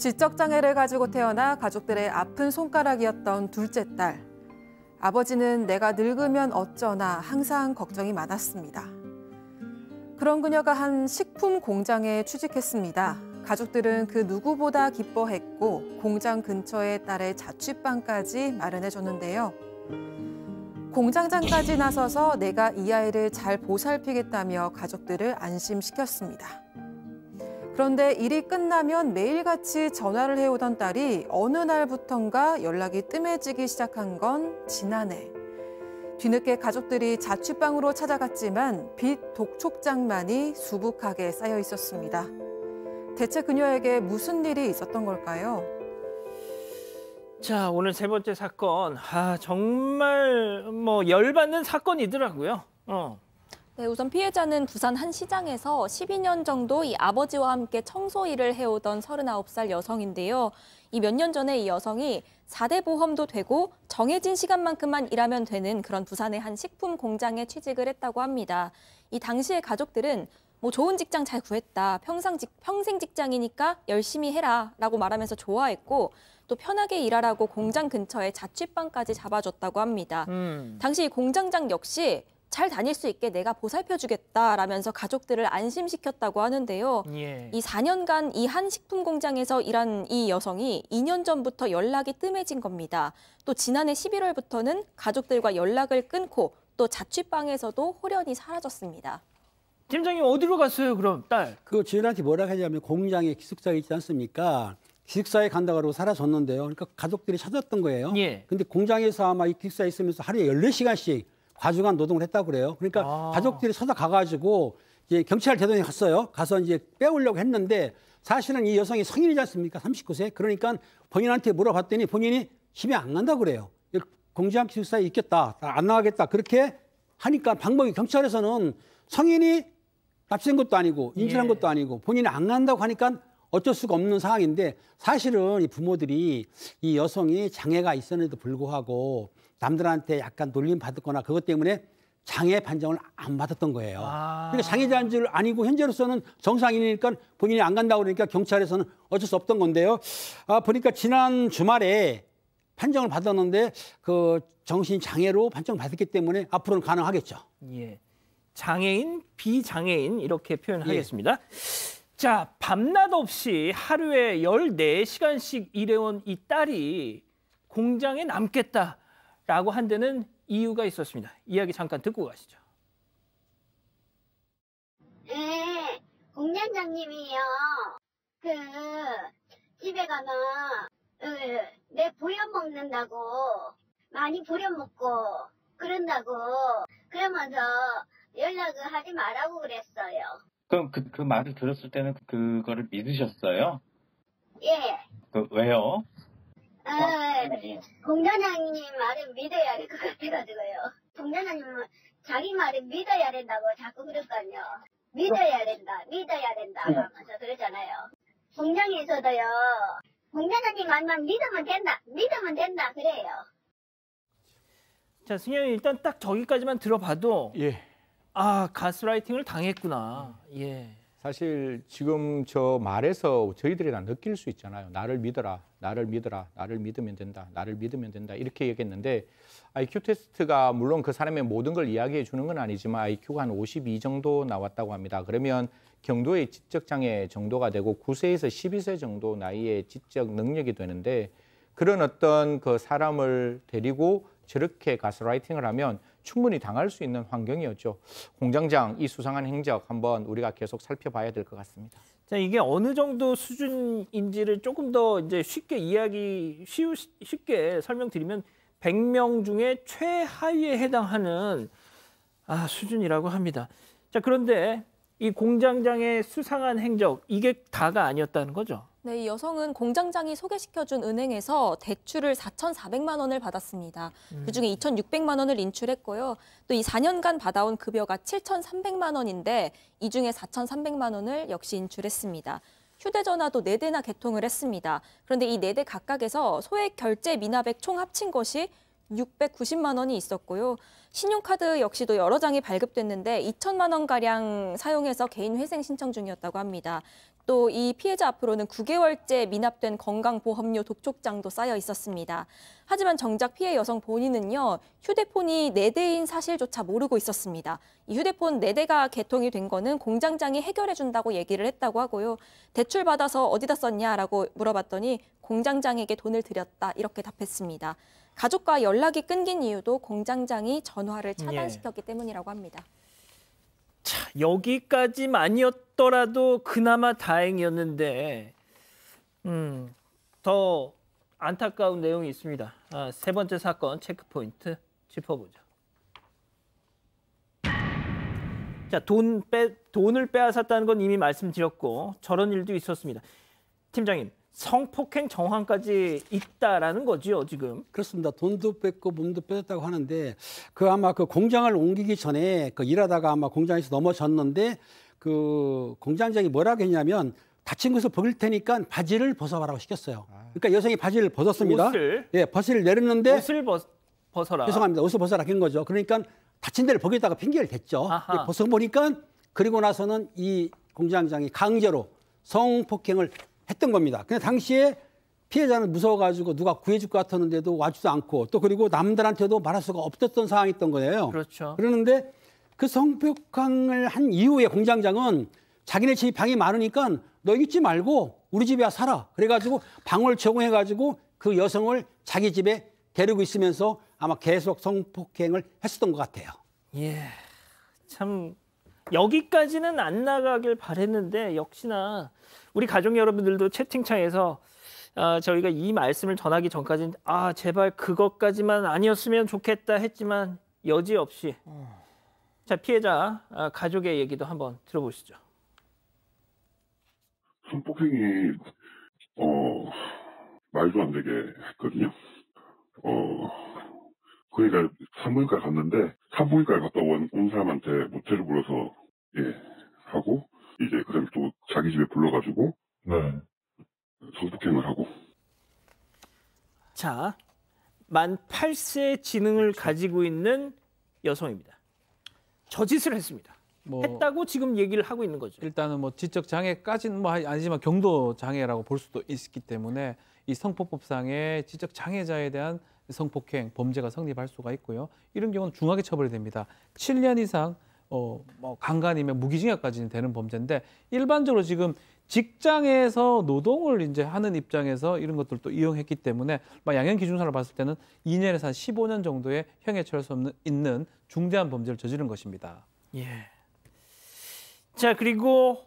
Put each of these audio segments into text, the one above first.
지적장애를 가지고 태어나 가족들의 아픈 손가락이었던 둘째 딸. 아버지는 내가 늙으면 어쩌나 항상 걱정이 많았습니다. 그런 그녀가 한 식품 공장에 취직했습니다. 가족들은 그 누구보다 기뻐했고 공장 근처의 딸의 자취방까지 마련해줬는데요. 공장장까지 나서서 내가 이 아이를 잘 보살피겠다며 가족들을 안심시켰습니다. 그런데 일이 끝나면 매일같이 전화를 해오던 딸이 어느 날부턴가 연락이 뜸해지기 시작한 건 지난해. 뒤늦게 가족들이 자취방으로 찾아갔지만 빚 독촉장만이 수북하게 쌓여 있었습니다. 대체 그녀에게 무슨 일이 있었던 걸까요? 자, 오늘 세 번째 사건. 아, 정말 뭐 열받는 사건이더라고요. 어. 네, 우선 피해자는 부산 한 시장에서 12년 정도 이 아버지와 함께 청소 일을 해오던 39살 여성인데요. 이 몇 년 전에 이 여성이 4대 보험도 되고 정해진 시간만큼만 일하면 되는 그런 부산의 한 식품 공장에 취직을 했다고 합니다. 이 당시의 가족들은 뭐 좋은 직장 잘 구했다. 평상 직, 평생 직장이니까 열심히 해라. 라고 말하면서 좋아했고, 또 편하게 일하라고 공장 근처에 자취방까지 잡아줬다고 합니다. 음. 당시 이 공장장 역시 잘 다닐 수 있게 내가 보살펴주겠다라면서 가족들을 안심시켰다고 하는데요. 예. 이 4년간 이 한 식품 공장에서 일한 이 여성이 2년 전부터 연락이 뜸해진 겁니다. 또 지난해 11월부터는 가족들과 연락을 끊고 또 자취방에서도 호련히 사라졌습니다. 팀장님 어디로 갔어요 그럼 딸? 그 지은한테 뭐라 하냐면 공장에 기숙사 에 있지 않습니까? 기숙사에 간다고 하고 사라졌는데요. 그러니까 가족들이 찾았던 거예요. 예. 근데 공장에서 아마 이 기숙사에 있으면서 하루에 1 4 시간씩 과중한 노동을 했다고 그래요. 그러니까 아. 가족들이 서서 가가지고 이제 경찰 대동에 갔어요. 가서 이제 빼오려고 했는데 사실은 이 여성이 성인이지 않습니까? 39세. 그러니까 본인한테 물어봤더니 본인이 힘이 안 간다고 그래요. 공지한 기숙사에 있겠다. 안 나가겠다. 그렇게 하니까 방법이 경찰에서는 성인이 납치된 것도 아니고 인질한 예. 것도 아니고 본인이 안 간다고 하니까 어쩔 수가 없는 상황인데 사실은 이 부모들이 이 여성이 장애가 있었는데도 불구하고 남들한테 약간 놀림 받았거나 그것 때문에 장애 판정을 안 받았던 거예요. 아. 그러니까 장애자인 줄 아니고 현재로서는 정상인이니까 본인이 안 간다고 그러니까 경찰에서는 어쩔 수 없던 건데요. 아, 보니까 지난 주말에 판정을 받았는데 그 정신 장애로 판정 받았기 때문에 앞으로는 가능하겠죠. 예. 장애인, 비장애인 이렇게 표현하겠습니다. 예. 자, 밤낮 없이 하루에 열네시간씩 일해온 이 딸이 공장에 남겠다. 라고 한 데는 이유가 있었습니다. 이야기 잠깐 듣고 가시죠. 네, 공연장님이요. 그 집에 가면 그, 내 보연 먹는다고 많이 보연 먹고 그런다고 그러면서 연락을 하지 말라고 그랬어요. 그럼 그, 그 말을 들었을 때는 그거를 믿으셨어요? 예. 그, 왜요? 네. 공자장님 말은 믿어야 될 것 같아가지고요. 공자장님은 자기 말은 믿어야 된다고 자꾸 그랬거든요. 믿어야 된다, 믿어야 된다 네. 하면서 그러잖아요. 공장에서도요. 공자장님 말만 믿으면 된다, 믿으면 된다 그래요. 자, 승현이 일단 딱 저기까지만 들어봐도 예. 아 가스라이팅을 당했구나. 예. 사실 지금 저 말에서 저희들이 다 느낄 수 있잖아요. 나를 믿어라, 나를 믿어라, 나를 믿으면 된다, 나를 믿으면 된다 이렇게 얘기했는데 IQ 테스트가 물론 그 사람의 모든 걸 이야기해 주는 건 아니지만 IQ가 한 52 정도 나왔다고 합니다. 그러면 경도의 지적 장애 정도가 되고 9세에서 12세 정도 나이의 지적 능력이 되는데 그런 어떤 그 사람을 데리고 저렇게 가스라이팅을 하면 충분히 당할 수 있는 환경이었죠. 공장장 이 수상한 행적 한번 우리가 계속 살펴봐야 될 것 같습니다. 자, 이게 어느 정도 수준인지를 조금 더 이제 쉽게 이야기 쉬우, 쉽게 설명드리면 100명 중에 최하위에 해당하는 아, 수준이라고 합니다. 자, 그런데 이 공장장의 수상한 행적 이게 다가 아니었다는 거죠. 네, 이 여성은 공장장이 소개시켜준 은행에서 대출을 4,400만 원을 받았습니다. 음. 그중에 2,600만 원을 인출했고요. 또 이 4년간 받아온 급여가 7,300만 원인데 이 중에 4,300만 원을 역시 인출했습니다. 휴대전화도 4대나 개통을 했습니다. 그런데 이 4대 각각에서 소액 결제 미납액 총 합친 것이 690만 원이 있었고요. 신용카드 역시도 여러 장이 발급됐는데 2천만 원가량 사용해서 개인 회생 신청 중이었다고 합니다. 또 이 피해자 앞으로는 9개월째 미납된 건강보험료 독촉장도 쌓여 있었습니다. 하지만 정작 피해 여성 본인은요, 휴대폰이 내 네 대인 사실조차 모르고 있었습니다. 이 휴대폰 4대가 개통이 된 거는 공장장이 해결해 준다고 얘기를 했다고 하고요. 대출 받아서 어디다 썼냐라고 물어봤더니 공장장에게 돈을 드렸다 이렇게 답했습니다. 가족과 연락이 끊긴 이유도 공장장이 전화를 예. 차단시켰기 예. 때문이라고 합니다. 자, 여기까지만이었더라도 그나마 다행이었는데 음, 더 안타까운 내용이 있습니다. 아, 세 번째 사건 체크포인트 짚어보죠. 자, 돈 빼, 돈을 빼앗았다는 건 이미 말씀드렸고 저런 일도 있었습니다. 팀장님, 성폭행 정황까지 있다라는 거지 지금. 그렇습니다. 돈도 뺐고 몸도 뺐다고 하는데 그 아마 그 공장을 옮기기 전에 그 일하다가 아마 공장에서 넘어졌는데 그 공장장이 뭐라고 했냐면 다친 곳을 벗을 테니까 바지를 벗어봐라고 시켰어요. 아. 그러니까 여성이 바지를 벗었습니다. 옷을 예, 바지를 내렸는데 옷을 벗 벗어라. 죄송합니다. 옷을 벗어라 낀 거죠. 그러니까 다친 데를 보겠다가 핑계를 댔죠. 벗어보니까 그리고 나서는 이 공장장이 강제로 성폭행을 했던 겁니다. 근데 당시에 피해자는 무서워가지고 누가 구해줄 것 같았는데도 와주도 않고 또 그리고 남들한테도 말할 수가 없었던 상황이 있던 거예요. 그렇죠. 그러는데 그 성폭행을 한 이후에 공장장은 자기네 집이 방이 많으니까 너 있지 말고 우리 집에 살아. 그래가지고 방을 제공해가지고 그 여성을 자기 집에 데리고 있으면서 아마 계속 성폭행을 했었던 것 같아요. 예, 참 여기까지는 안 나가길 바랬는데 역시나 우리 가족 여러분들도 채팅창에서 아, 저희가 이 말씀을 전하기 전까지는 아 제발 그것까지만 아니었으면 좋겠다 했지만 여지없이 자 피해자 아, 가족의 얘기도 한번 들어보시죠. 성폭행이 어 말도 안 되게 했거든요. 어 그러니까 산부인과 갔는데 산부인과 갔다 온, 온 사람한테 모텔을 불러서 예 하고 이제 그다음에 또 자기 집에 불러가지고 네. 성폭행을 하고. 자, 만 8세 지능을 가지고 있는 여성입니다. 저짓을 했습니다. 뭐 했다고 지금 얘기를 하고 있는 거죠. 일단은 뭐 지적 장애까지는 뭐 아니지만 경도 장애라고 볼 수도 있기 때문에 이 성폭법상의 지적 장애자에 대한 성폭행 범죄가 성립할 수가 있고요. 이런 경우는 중하게 처벌이 됩니다. 7년 이상 어, 뭐 강간이면 무기징역까지는 되는 범죄인데 일반적으로 지금 직장에서 노동을 이제 하는 입장에서 이런 것들을또 이용했기 때문에 양형 기준사를 봤을 때는 2년에서 한 15년 정도의 형에 처할 수 없는 있는 중대한 범죄를 저지른 것입니다. 예. 자 그리고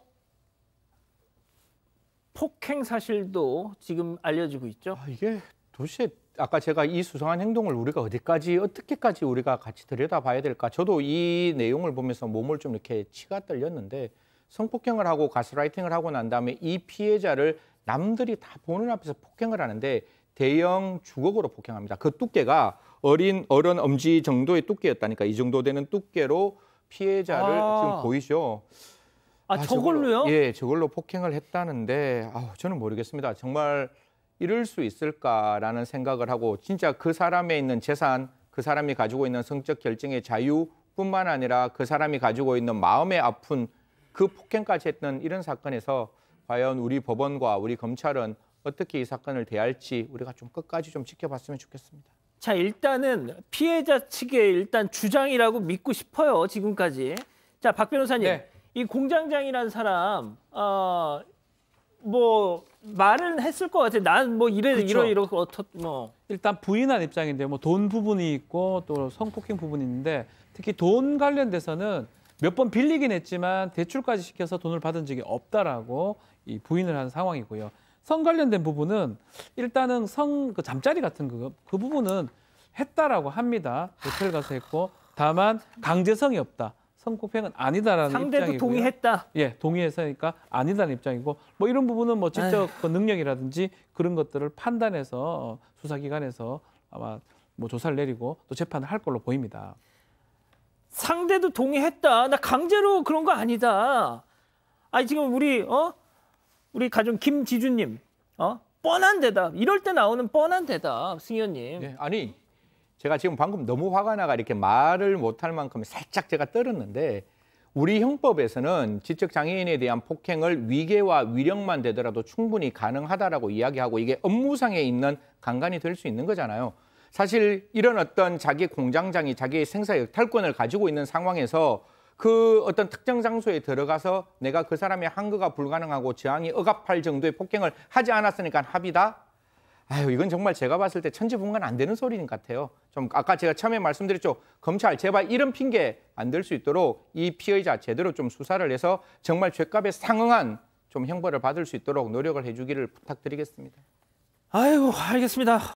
폭행 사실도 지금 알려지고 있죠. 아, 이게 도대체 아까 제가 이 수상한 행동을 우리가 어디까지 어떻게까지 우리가 같이 들여다봐야 될까 저도 이 내용을 보면서 몸을 좀 이렇게 치가 떨렸는데 성폭행을 하고 가스라이팅을 하고 난 다음에 이 피해자를 남들이 다 보는 앞에서 폭행을 하는데 대형 주걱으로 폭행합니다. 그 두께가 어린 어른 엄지 정도의 두께였다니까 이 정도 되는 두께로 피해자를 아. 지금 보이죠. 아, 아 저걸로요? 저걸로, 예, 저걸로 폭행을 했다는데 아우 저는 모르겠습니다. 정말 이럴수 있을까라는 생각을 하고 진짜 그 사람에 있는 재산, 그 사람이 가지고 있는 성적 결정의 자유뿐만 아니라 그 사람이 가지고 있는 마음의 아픈 그 폭행까지 했던 이런 사건에서 과연 우리 법원과 우리 검찰은 어떻게 이 사건을 대할지 우리가 좀 끝까지 좀 지켜봤으면 좋겠습니다. 자 일단은 피해자 측의 일단 주장이라고 믿고 싶어요 지금까지. 자박 변호사님 네. 이 공장장이라는 사람 어, 뭐말은 했을 것 같아. 난뭐 이래 그쵸. 이러 이러고 어떻 뭐 일단 부인한 입장인데 뭐돈 부분이 있고 또 성폭행 부분이 있는데 특히 돈 관련돼서는 몇 번 빌리긴 했지만 대출까지 시켜서 돈을 받은 적이 없다라고 이 부인을 한 상황이고요. 성 관련된 부분은 일단은 성 그 잠자리 같은 그그 그 부분은 했다라고 합니다. 호텔 가서 했고 다만 강제성이 없다. 성폭행은 아니다라는 상대도 입장이고요. 동의했다. 예, 동의해서니까 아니다는 입장이고 뭐 이런 부분은 뭐 직접 그 능력이라든지 그런 것들을 판단해서 어, 수사기관에서 아마 뭐 조사를 내리고 또 재판을 할 걸로 보입니다. 상대도 동의했다. 나 강제로 그런 거 아니다. 아니 지금 우리 어 우리 가족 김지준님 어 뻔한 대답. 이럴 때 나오는 뻔한 대답, 승현님. 예, 아니 제가 지금 방금 너무 화가 나가 이렇게 말을 못할 만큼 살짝 제가 떨었는데 우리 형법에서는 지적장애인에 대한 폭행을 위계와 위력만 되더라도 충분히 가능하다라고 이야기하고 이게 업무상에 있는 강간이 될 수 있는 거잖아요. 사실 이런 어떤 자기 공장장이 자기의 생사 역탈권을 가지고 있는 상황에서 그 어떤 특정 장소에 들어가서 내가 그 사람의 항거가 불가능하고 저항이 억압할 정도의 폭행을 하지 않았으니까 합의다 아유 이건 정말 제가 봤을 때 천지분간 안 되는 소리인 같아요. 좀 아까 제가 처음에 말씀드렸죠. 검찰 제발 이런 핑계 안 될 수 있도록 이 피의자 제대로 좀 수사를 해서 정말 죄값에 상응한 좀 형벌을 받을 수 있도록 노력을 해주기를 부탁드리겠습니다. 아이고 알겠습니다.